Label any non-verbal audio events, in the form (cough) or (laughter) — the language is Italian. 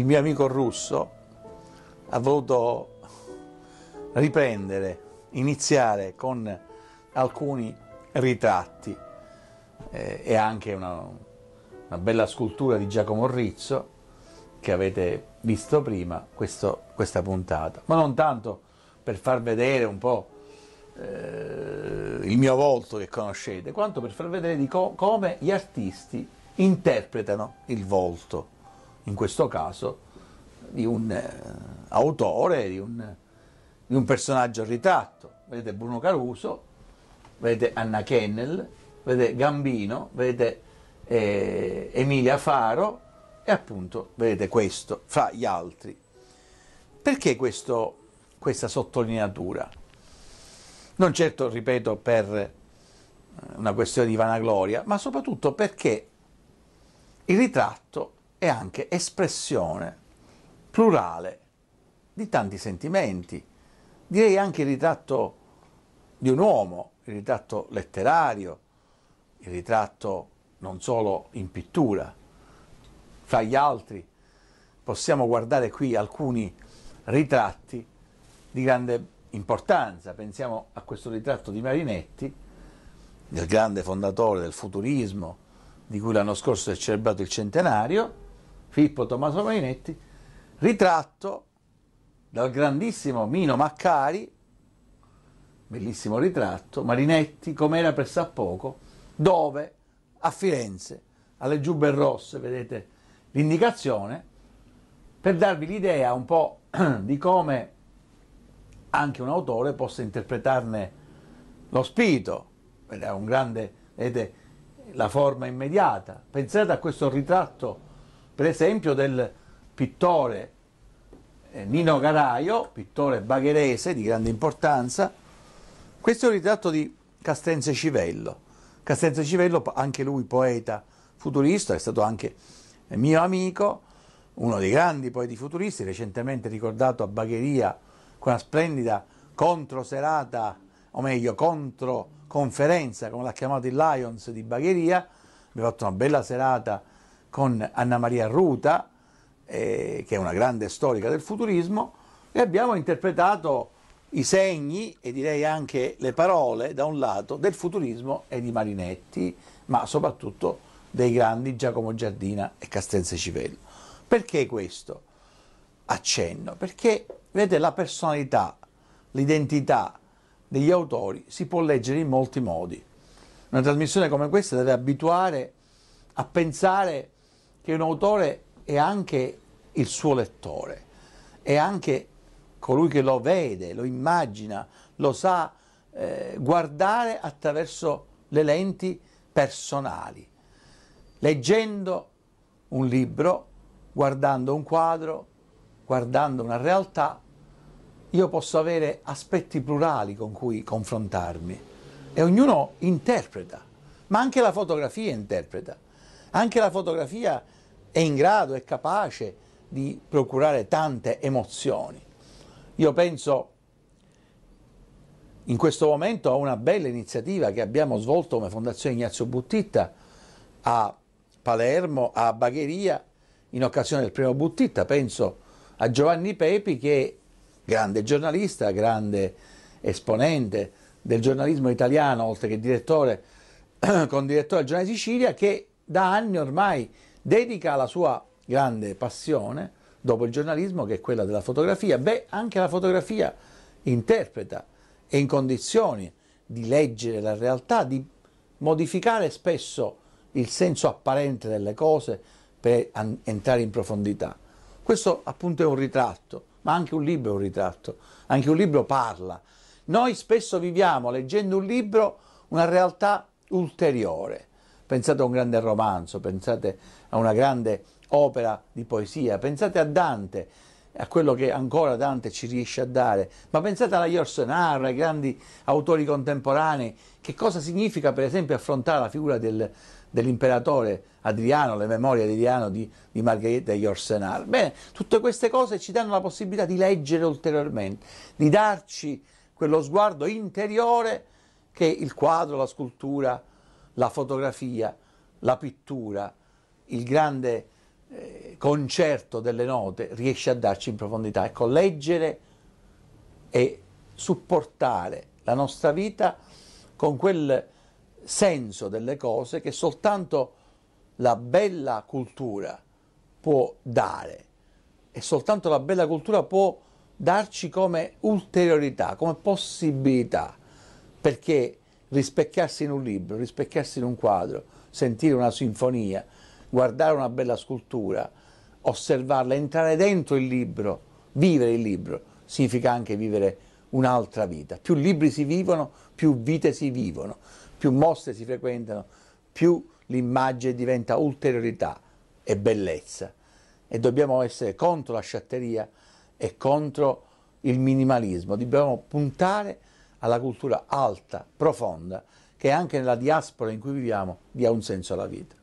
il mio amico russo ha voluto riprendere, iniziare con alcuni ritratti eh, e anche una, una, bella scultura di Giacomo Rizzo che avete visto prima questo, questa puntata, ma non tanto per far vedere un po' eh, il mio volto che conoscete, quanto per far vedere co- come gli artisti interpretano il volto in questo caso, di un eh, autore, di un, di un personaggio ritratto. Vedete Bruno Caruso, vedete Anna Kennel, vedete Gambino, vedete eh, Emilia Faro e appunto vedete questo fra gli altri. Perché questo, questa sottolineatura? Non certo, ripeto, per eh, una questione di vanagloria, ma soprattutto perché il ritratto è anche espressione plurale di tanti sentimenti, direi anche il ritratto di un uomo, il ritratto letterario, il ritratto non solo in pittura. Fra gli altri possiamo guardare qui alcuni ritratti di grande importanza, pensiamo a questo ritratto di Marinetti, del grande fondatore del futurismo, di cui l'anno scorso si è celebrato il centenario, Filippo Tommaso Marinetti, ritratto dal grandissimo Mino Maccari, bellissimo ritratto, Marinetti com'era per Sappoco, dove? A Firenze, alle giubbe rosse, vedete l'indicazione, per darvi l'idea un po' (clears throat) di come anche un autore possa interpretarne lo spirito, è un grande, vedete, la forma immediata. Pensate a questo ritratto per esempio del pittore eh, Nino Garaio, pittore bagherese di grande importanza, questo è un ritratto di Castenze Civello. Castenze Civello, anche lui poeta futurista, è stato anche eh, mio amico, uno dei grandi poeti futuristi, recentemente ricordato a Bagheria con una splendida controserata, o meglio, controconferenza, come l'ha chiamato il Lions di Bagheria, abbiamo fatto una bella serata con Anna Maria Ruta, eh, che è una grande storica del futurismo, e abbiamo interpretato i segni e direi anche le parole, da un lato, del futurismo e di Marinetti, ma soprattutto dei grandi Giacomo Giardina e Castenze Civello. Perché questo accenno? Perché, vedete, la personalità, l'identità degli autori si può leggere in molti modi. Una trasmissione come questa deve abituare a pensare che un autore è anche il suo lettore, è anche colui che lo vede, lo immagina, lo sa eh, guardare attraverso le lenti personali, leggendo un libro, guardando un quadro, guardando una realtà, io posso avere aspetti plurali con cui confrontarmi e ognuno interpreta, ma anche la fotografia interpreta, anche la fotografia è in grado, è capace di procurare tante emozioni. Io penso in questo momento a una bella iniziativa che abbiamo svolto come Fondazione Ignazio Buttitta a Palermo, a Bagheria, in occasione del primo Buttitta. Penso a Giovanni Pepi che grande giornalista, grande esponente del giornalismo italiano, oltre che direttore, (clears throat) con direttore al Giornale Sicilia, che da anni ormai dedica la sua grande passione, dopo il giornalismo, che è quella della fotografia. Beh, anche la fotografia interpreta, è in condizioni di leggere la realtà, di modificare spesso il senso apparente delle cose per entrare in profondità. Questo appunto è un ritratto, ma anche un libro è un ritratto, anche un libro parla. Noi spesso viviamo leggendo un libro una realtà ulteriore, pensate a un grande romanzo, pensate a una grande opera di poesia, pensate a Dante, a quello che ancora Dante ci riesce a dare, ma pensate alla Yorsenar, ai grandi autori contemporanei, che cosa significa per esempio affrontare la figura del, dell'imperatore Adriano, le memorie di Adriano di, di Margherita Yorsenar. Bene, tutte queste cose ci danno la possibilità di leggere ulteriormente, di darci quello sguardo interiore che il quadro, la scultura, la fotografia, la pittura, il grande eh, concerto delle note riesce a darci in profondità. Ecco, leggere e supportare la nostra vita con quel senso delle cose che soltanto la bella cultura può dare e soltanto la bella cultura può darci come ulteriorità, come possibilità, perché rispecchiarsi in un libro, rispecchiarsi in un quadro, sentire una sinfonia, guardare una bella scultura, osservarla, entrare dentro il libro, vivere il libro, significa anche vivere un'altra vita. Più libri si vivono, più vite si vivono, più mostre si frequentano, più l'immagine diventa ulteriorità e bellezza. E dobbiamo essere contro la sciatteria e contro il minimalismo, dobbiamo puntare alla cultura alta, profonda, che anche nella diaspora in cui viviamo dia un senso alla vita.